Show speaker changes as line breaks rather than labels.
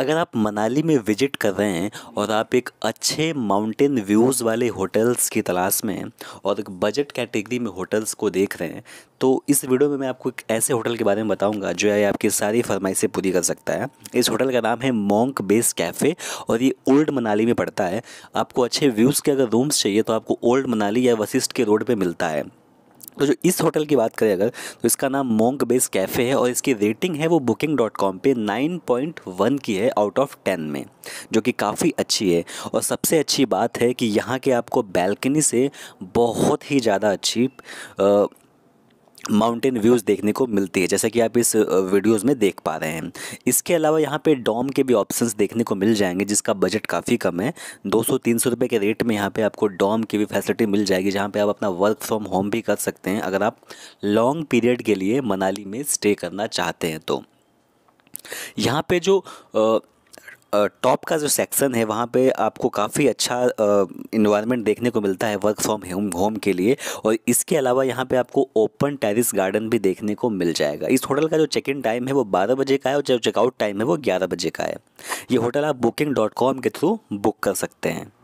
अगर आप मनाली में विजिट कर रहे हैं और आप एक अच्छे माउंटेन व्यूज़ वाले होटल्स की तलाश में हैं और एक बजट कैटेगरी में होटल्स को देख रहे हैं तो इस वीडियो में मैं आपको एक ऐसे होटल के बारे में बताऊंगा जो है आपकी सारी फरमाइशें पूरी कर सकता है इस होटल का नाम है मोंक बेस कैफ़े और ये ओल्ड मनाली में पड़ता है आपको अच्छे व्यूज़ के अगर रूम्स चाहिए तो आपको ओल्ड मनाली या वशिष्ठ के रोड पर मिलता है तो जो इस होटल की बात करें अगर तो इसका नाम मोंग बेस कैफ़े है और इसकी रेटिंग है वो बुकिंग डॉट कॉम पर नाइन पॉइंट वन की है आउट ऑफ टेन में जो कि काफ़ी अच्छी है और सबसे अच्छी बात है कि यहाँ के आपको बैल्कनी से बहुत ही ज़्यादा अच्छी आ, माउंटेन व्यूज़ देखने को मिलती है जैसा कि आप इस वीडियोस में देख पा रहे हैं इसके अलावा यहाँ पे डॉम के भी ऑप्शंस देखने को मिल जाएंगे जिसका बजट काफ़ी कम है 200-300 रुपए के रेट में यहाँ पे आपको डॉम की भी फैसिलिटी मिल जाएगी जहाँ पे आप अपना वर्क फ्रॉम होम भी कर सकते हैं अगर आप लॉन्ग पीरियड के लिए मनाली में स्टे करना चाहते हैं तो यहाँ पर जो आ, टॉप का जो सेक्शन है वहाँ पे आपको काफ़ी अच्छा इन्वायरमेंट देखने को मिलता है वर्क फ्रॉम होम होम के लिए और इसके अलावा यहाँ पे आपको ओपन टेरिस गार्डन भी देखने को मिल जाएगा इस होटल का जो चेक इन टाइम है वो बारह बजे का है और जो चेकआउट टाइम है वो ग्यारह बजे का है ये होटल आप बुकिंग डॉट कॉम के थ्रू बुक कर सकते हैं